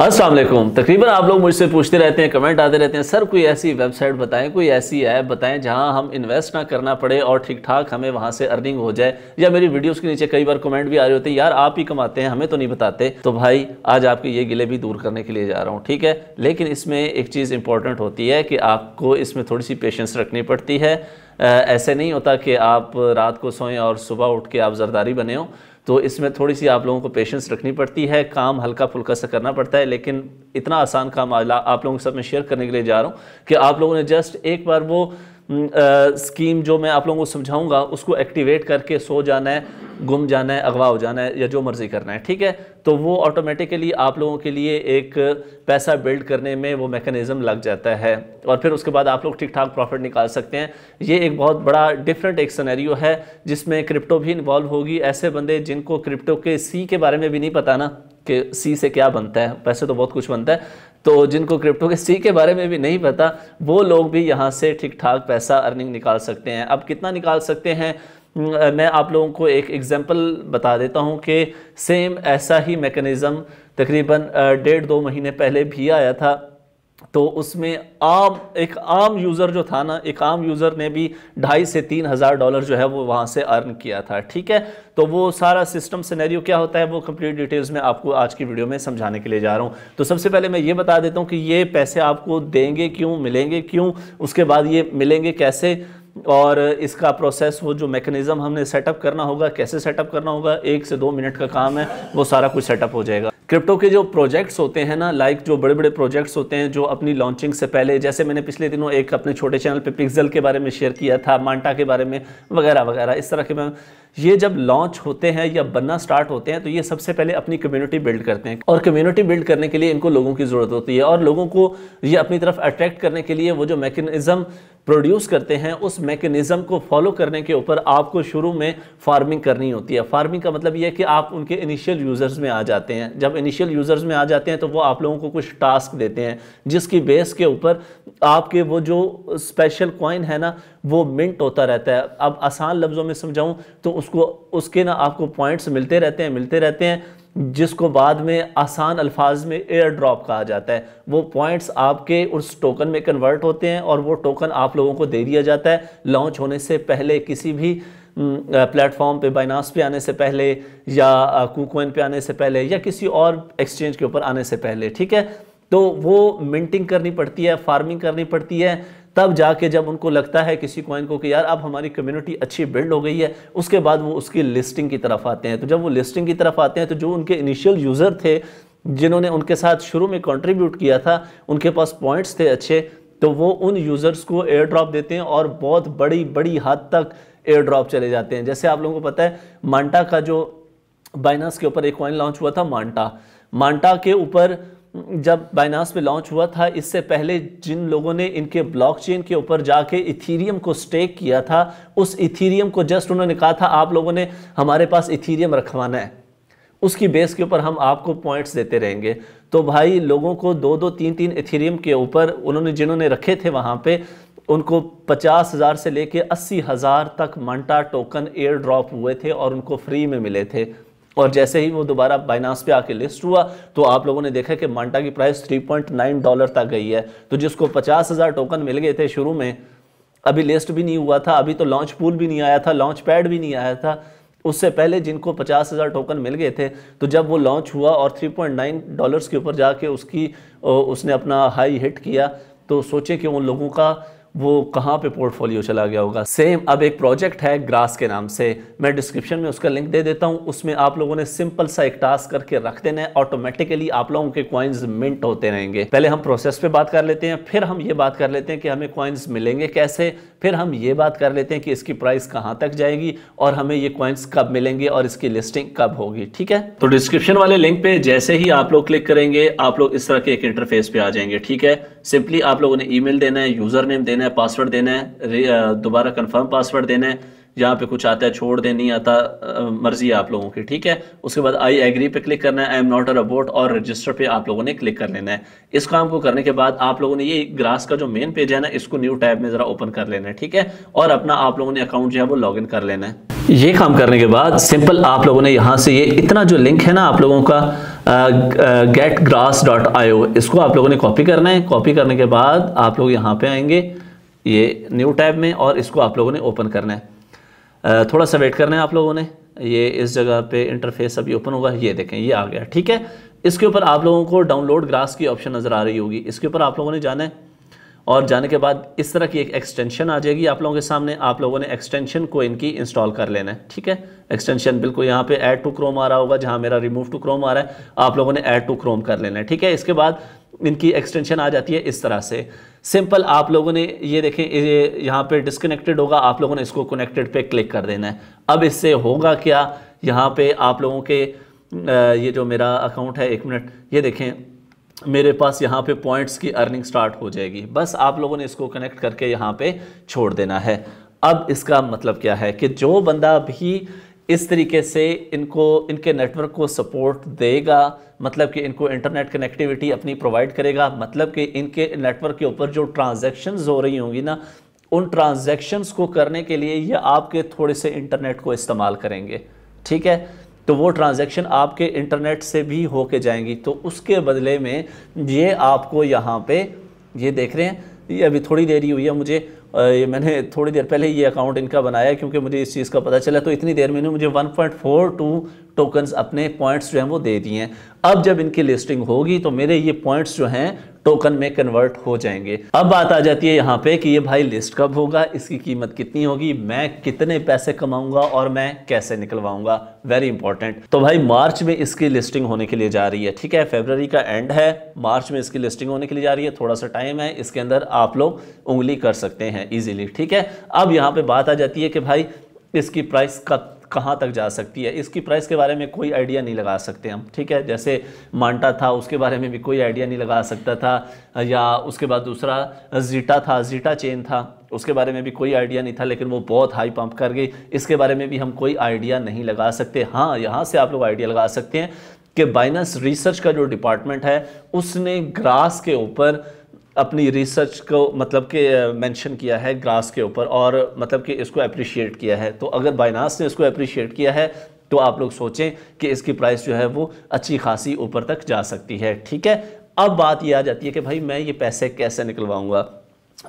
असल तकरीबन आप लोग मुझसे पूछते रहते हैं कमेंट आते रहते हैं सर कोई ऐसी वेबसाइट बताएं कोई ऐसी ऐप बताएं जहां हम इन्वेस्ट ना करना पड़े और ठीक ठाक हमें वहां से अर्निंग हो जाए या मेरी वीडियोस के नीचे कई बार कमेंट भी आ रहे होते हैं यार आप ही कमाते हैं हमें तो नहीं बताते तो भाई आज आपके ये गिले भी दूर करने के लिए जा रहा हूँ ठीक है लेकिन इसमें एक चीज़ इंपॉर्टेंट होती है कि आपको इसमें थोड़ी सी पेशेंस रखनी पड़ती है ऐसे नहीं होता कि आप रात को सोएं और सुबह उठ के आप जरदारी बने हों तो इसमें थोड़ी सी आप लोगों को पेशेंस रखनी पड़ती है काम हल्का फुल्का सा करना पड़ता है लेकिन इतना आसान काम आप लोगों के साथ में शेयर करने के लिए जा रहा हूँ कि आप लोगों ने जस्ट एक बार वो हम्म, स्कीम जो मैं आप लोगों को समझाऊंगा उसको एक्टिवेट करके सो जाना है गुम जाना है अगवा हो जाना है या जो मर्ज़ी करना है ठीक है तो वो ऑटोमेटिकली आप लोगों के लिए एक पैसा बिल्ड करने में वो मेकनिज़म लग जाता है और फिर उसके बाद आप लोग ठीक ठाक प्रॉफिट निकाल सकते हैं ये एक बहुत बड़ा डिफरेंट एक सनेरियो है जिसमें क्रिप्टो भी इन्वॉल्व होगी ऐसे बंदे जिनको क्रिप्टो के सी के बारे में भी नहीं पता ना कि सी से क्या बनता है पैसे तो बहुत कुछ बनता है तो जिनको क्रिप्टो के सी के बारे में भी नहीं पता वो लोग भी यहाँ से ठीक ठाक पैसा अर्निंग निकाल सकते हैं अब कितना निकाल सकते हैं मैं आप लोगों को एक एग्ज़ाम्पल बता देता हूँ कि सेम ऐसा ही मेकनिज़म तकरीबन डेढ़ दो महीने पहले भी आया था तो उसमें आम एक आम यूज़र जो था ना एक आम यूज़र ने भी ढाई से तीन हज़ार डॉलर जो है वो वहाँ से अर्न किया था ठीक है तो वो सारा सिस्टम सिनेरियो क्या होता है वो कंप्लीट डिटेल्स में आपको आज की वीडियो में समझाने के लिए जा रहा हूँ तो सबसे पहले मैं ये बता देता हूँ कि ये पैसे आपको देंगे क्यों मिलेंगे क्यों उसके बाद ये मिलेंगे कैसे और इसका प्रोसेस वो जो मेकनिज़म हमने सेटअप करना होगा कैसे सेटअप करना होगा एक से दो मिनट का काम है वो सारा कुछ सेटअप हो जाएगा क्रिप्टो के जो प्रोजेक्ट्स होते हैं ना लाइक जो बड़े बड़े प्रोजेक्ट्स होते हैं जो अपनी लॉन्चिंग से पहले जैसे मैंने पिछले दिनों एक अपने छोटे चैनल पे पिक्सल के बारे में शेयर किया था मांटा के बारे में वगैरह वगैरह इस तरह के मैं ये जब लॉन्च होते हैं या बनना स्टार्ट होते हैं तो ये सबसे पहले अपनी कम्युनिटी बिल्ड करते हैं और कम्युनिटी बिल्ड करने के लिए इनको लोगों की ज़रूरत होती है और लोगों को ये अपनी तरफ अट्रैक्ट करने के लिए वो जो मैकेनिज़्म प्रोड्यूस करते हैं उस मैकेनिज़्म को फॉलो करने के ऊपर आपको शुरू में फार्मिंग करनी होती है फार्मिंग का मतलब ये है कि आप उनके इनिशियल यूज़र्स में आ जाते हैं जब जब इनिशियल यूज़र्स में आ जाते हैं तो वो आप लोगों को कुछ टास्क देते हैं जिसकी बेस के ऊपर आपके वो जो स्पेशल कॉइन है ना वो मिंट होता रहता है अब आसान लफ्ज़ों में समझाऊँ तो उसको उसके ना आपको पॉइंट्स मिलते रहते हैं मिलते रहते हैं जिसको बाद में आसान अल्फाज में एयर ड्रॉप कहा जाता है वो पॉइंट्स आपके उस टोकन में कन्वर्ट होते हैं और वो टोकन आप लोगों को दे दिया जाता है लॉन्च होने से पहले किसी भी प्लेटफॉर्म पे बाइनास पे आने से पहले या कुकोइन पे आने से पहले या किसी और एक्सचेंज के ऊपर आने से पहले ठीक है तो वो मिंटिंग करनी पड़ती है फार्मिंग करनी पड़ती है तब जाके जब उनको लगता है किसी कॉइन को कि यार अब हमारी कम्युनिटी अच्छी बिल्ड हो गई है उसके बाद वो उसकी लिस्टिंग की तरफ आते हैं तो जब वो लिस्टिंग की तरफ आते हैं तो जो उनके इनिशियल यूज़र थे जिन्होंने उनके साथ शुरू में कंट्रीब्यूट किया था उनके पास पॉइंट्स थे अच्छे तो वो उन यूज़र्स को एयर ड्रॉप देते हैं और बहुत बड़ी बड़ी हद तक एयर ड्रॉप चले जाते हैं जैसे आप लोगों को पता है मांटा का जो बाइनास के ऊपर एक कॉइन लॉन्च हुआ था मांटा मांटा के ऊपर जब बाइनास पे लॉन्च हुआ था इससे पहले जिन लोगों ने इनके ब्लॉकचेन के ऊपर जाके इथीरियम को स्टेक किया था उस इथीरियम को जस्ट उन्होंने कहा था आप लोगों ने हमारे पास इथीरियम रखवाना है उसकी बेस के ऊपर हम आपको पॉइंट्स देते रहेंगे तो भाई लोगों को दो दो तीन तीन इथीरियम के ऊपर उन्होंने जिन्होंने रखे थे वहाँ पर उनको पचास हज़ार से लेके अस्सी हज़ार तक मंटा टोकन एयर ड्रॉप हुए थे और उनको फ्री में मिले थे और जैसे ही वो दोबारा बाइनास पे आके लिस्ट हुआ तो आप लोगों ने देखा कि मंटा की प्राइस 3.9 डॉलर तक गई है तो जिसको पचास हज़ार टोकन मिल गए थे शुरू में अभी लिस्ट भी नहीं हुआ था अभी तो लॉन्च पूल भी नहीं आया था लॉन्च पैड भी नहीं आया था उससे पहले जिनको पचास हज़ार टोकन मिल गए थे तो जब वो लॉन्च हुआ और थ्री डॉलर्स के ऊपर जाके उसकी उसने अपना हाई हिट किया तो सोचें कि उन लोगों का वो कहाँ पे पोर्टफोलियो चला गया होगा सेम अब एक प्रोजेक्ट है ग्रास के नाम से मैं डिस्क्रिप्शन में उसका लिंक दे देता हूँ उसमें आप लोगों ने सिंपल सा एक टास्क करके रख देना है ऑटोमेटिकली आप लोगों के क्वाइंस मिंट होते रहेंगे पहले हम प्रोसेस पे बात कर लेते हैं फिर हम ये बात कर लेते हैं कि हमें क्वाइंस मिलेंगे कैसे फिर हम ये बात कर लेते हैं कि इसकी प्राइस कहाँ तक जाएगी और हमें ये क्वाइंस कब मिलेंगे और इसकी लिस्टिंग कब होगी ठीक है तो डिस्क्रिप्शन वाले लिंक पे जैसे ही आप लोग क्लिक करेंगे आप लोग इस तरह के एक इंटरफेस पे आ जाएंगे ठीक है सिंपली आप लोगों ने ई देना है यूजर नेम देना देना है पासवर्ड देना है दोबारा कंफर्म पासवर्ड देना है यहाँ पे कुछ आता है छोड़ दे नहीं आता मर्जी आप लोगों की ठीक है उसके बाद आई एग्री पे क्लिक करना है I am not a robot और रजिस्टर पे आप लोगों ने क्लिक कर लेना है इस काम को करने के बाद आप लोगों ने ये ग्रास का जो मेन पेज है ना इसको न्यू टैब में ज़रा ओपन कर लेना है ठीक है और अपना आप लोगों ने अकाउंट जो है वो लॉग कर लेना है ये काम करने के बाद सिंपल आप लोगों ने यहाँ से ये इतना जो लिंक है ना आप लोगों का गेट इसको आप लोगों ने कॉपी करना है कॉपी करने के बाद आप लोग यहाँ पे आएंगे ये न्यू टैब में और इसको आप लोगों ने ओपन करना है थोड़ा सा वेट करना है आप लोगों ने ये इस जगह पे इंटरफेस अभी ओपन होगा ये देखें ये आ गया ठीक है इसके ऊपर आप लोगों को डाउनलोड ग्रास की ऑप्शन नज़र आ रही होगी इसके ऊपर आप लोगों ने जाना है और जाने के बाद इस तरह की एक एक्सटेंशन आ जाएगी आप लोगों के सामने आप लोगों ने एक्सटेंशन को इनकी इंस्टॉल कर लेना है ठीक है एक्सटेंशन बिल्कुल यहाँ पे ऐड टू क्रोम आ रहा होगा जहाँ मेरा रिमूव टू क्रोम आ रहा है आप लोगों ने ऐड टू क्रोम कर लेना है ठीक है इसके बाद इनकी एक्सटेंशन आ जाती है इस तरह से सिंपल आप लोगों ने ये देखें ये यहाँ पे डिस्कनेक्टेड होगा आप लोगों ने इसको कनेक्टेड पे क्लिक कर देना है अब इससे होगा क्या यहाँ पे आप लोगों के ये जो मेरा अकाउंट है एक मिनट ये देखें मेरे पास यहाँ पे पॉइंट्स की अर्निंग स्टार्ट हो जाएगी बस आप लोगों ने इसको कनेक्ट करके यहाँ पे छोड़ देना है अब इसका मतलब क्या है कि जो बंदा भी इस तरीके से इनको इनके नेटवर्क को सपोर्ट देगा मतलब कि इनको इंटरनेट कनेक्टिविटी अपनी प्रोवाइड करेगा मतलब कि इनके नेटवर्क के ऊपर जो ट्रांजेक्शन हो रही होंगी ना उन ट्रांजेक्शन्स को करने के लिए ये आपके थोड़े से इंटरनेट को इस्तेमाल करेंगे ठीक है तो वो ट्रांजेक्शन आपके इंटरनेट से भी होके जाएंगी तो उसके बदले में ये आपको यहाँ पे ये देख रहे हैं ये अभी थोड़ी देरी हुई है मुझे ये मैंने थोड़ी देर पहले ये अकाउंट इनका बनाया क्योंकि मुझे इस चीज़ का पता चला तो इतनी देर में मुझे 1.42 टोकन्स अपने पॉइंट्स जो हैं वो दे दिए हैं अब जब इनकी लिस्टिंग होगी तो मेरे ये पॉइंट्स जो हैं टोकन में कन्वर्ट हो जाएंगे अब बात आ जाती है यहाँ पे कि ये भाई लिस्ट कब होगा इसकी कीमत कितनी होगी मैं कितने पैसे कमाऊंगा और मैं कैसे निकलवाऊंगा वेरी इंपॉर्टेंट तो भाई मार्च में इसकी लिस्टिंग होने के लिए जा रही है ठीक है फेबररी का एंड है मार्च में इसकी लिस्टिंग होने के लिए जा रही है थोड़ा सा टाइम है इसके अंदर आप लोग उंगली कर सकते हैं ईजिली ठीक है अब यहाँ पे बात आ जाती है कि भाई इसकी प्राइस कब कहाँ तक जा सकती है इसकी प्राइस के बारे में कोई आइडिया नहीं लगा सकते हम ठीक है जैसे मांटा था उसके बारे में भी कोई आइडिया नहीं लगा सकता था या उसके बाद दूसरा जीटा था जीटा चेन था उसके बारे में भी कोई आइडिया नहीं था लेकिन वो बहुत हाई पंप कर गई इसके बारे में भी हम कोई आइडिया नहीं लगा सकते हाँ यहाँ से आप लोग आइडिया लगा सकते हैं कि बाइनस रिसर्च का जो डिपार्टमेंट है उसने ग्रास के ऊपर अपनी रिसर्च को मतलब कि मेंशन किया है ग्रास के ऊपर और मतलब कि इसको अप्रिशिएट किया है तो अगर बाइनास ने इसको अप्रिशिएट किया है तो आप लोग सोचें कि इसकी प्राइस जो है वो अच्छी खासी ऊपर तक जा सकती है ठीक है अब बात ये आ जाती है कि भाई मैं ये पैसे कैसे निकलवाऊँगा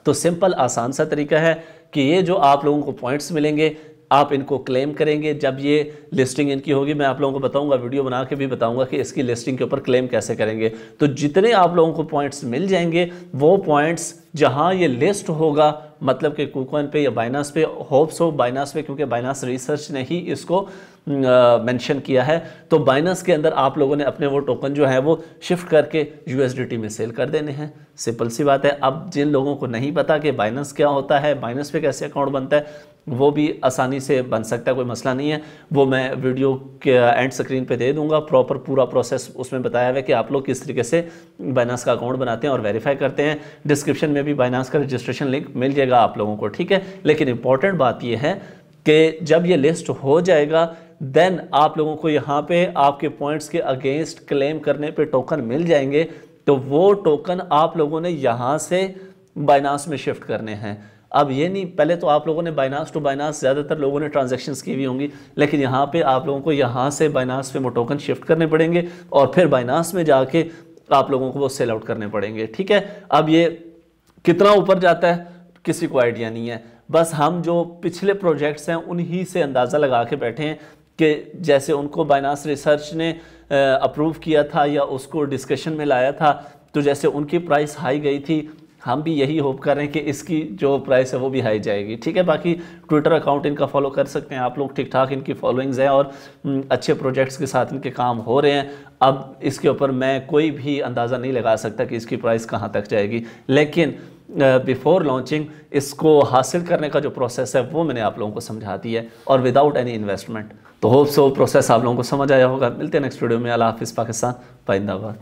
तो सिंपल आसान सा तरीका है कि ये जो आप लोगों को पॉइंट्स मिलेंगे आप इनको क्लेम करेंगे जब ये लिस्टिंग इनकी होगी मैं आप लोगों को बताऊंगा वीडियो बना के भी बताऊंगा कि इसकी लिस्टिंग के ऊपर क्लेम कैसे करेंगे तो जितने आप लोगों को पॉइंट्स मिल जाएंगे वो पॉइंट्स जहाँ ये लिस्ट होगा मतलब कि कुकॉइन पे या बाइनास पे होप्स हो बाइनास पे क्योंकि बाइनास रिसर्च ने ही इसको मेंशन किया है तो बाइनास के अंदर आप लोगों ने अपने वो टोकन जो है वो शिफ्ट करके यू में सेल कर देने हैं सिंपल सी बात है अब जिन लोगों को नहीं पता कि बाइनास क्या होता है बाइनास पे कैसे अकाउंट बनता है वो भी आसानी से बन सकता है कोई मसला नहीं है वो मैं वीडियो के एंड स्क्रीन पे दे दूंगा प्रॉपर पूरा प्रोसेस उसमें बताया हुआ है कि आप लोग किस तरीके से बाइनास का अकाउंट बनाते हैं और वेरीफाई करते हैं डिस्क्रिप्शन में भी बाइनांस का रजिस्ट्रेशन लिंक मिल जाएगा आप लोगों को ठीक है लेकिन इंपॉर्टेंट बात यह है कि जब ये लिस्ट हो जाएगा देन आप लोगों को यहाँ पे आपके पॉइंट्स के अगेंस्ट क्लेम करने पे टोकन मिल जाएंगे तो वो टोकन आप लोगों ने यहाँ से बाइनांस में शिफ्ट करने हैं अब ये नहीं पहले तो आप लोगों ने बाइनास टू बाइनास ज़्यादातर लोगों ने ट्रांजेक्शन की हुई होंगी लेकिन यहाँ पर आप लोगों को यहाँ से बाइनास पे वो टोकन शिफ्ट करने पड़ेंगे और फिर बाइनास में जाके आप लोगों को वो सेल आउट करने पड़ेंगे ठीक है अब ये कितना ऊपर जाता है किसी को आइडिया नहीं है बस हम जो पिछले प्रोजेक्ट्स हैं उन्हीं से अंदाज़ा लगा के बैठे हैं कि जैसे उनको बाइनास रिसर्च ने अप्रूव किया था या उसको डिस्कशन में लाया था तो जैसे उनकी प्राइस हाई गई थी हम भी यही होप कर रहे हैं कि इसकी जो प्राइस है वो भी हाई जाएगी ठीक है बाकी ट्विटर अकाउंट इनका फॉलो कर सकते हैं आप लोग ठीक ठाक इनकी फॉलोइंग्स हैं और अच्छे प्रोजेक्ट्स के साथ इनके काम हो रहे हैं अब इसके ऊपर मैं कोई भी अंदाज़ा नहीं लगा सकता कि इसकी प्राइस कहाँ तक जाएगी लेकिन बिफोर लॉन्चिंग इसको हासिल करने का जो प्रोसेस है वो मैंने आप लोगों को समझा दी है और विदाउट एनी इन्वेस्टमेंट तो होप सो प्रोसेस आप लोगों को समझ आया होगा मिलते हैं नेक्स्ट वीडियो में अला हाफिज़ पाकिस्तान पाइंदाबाद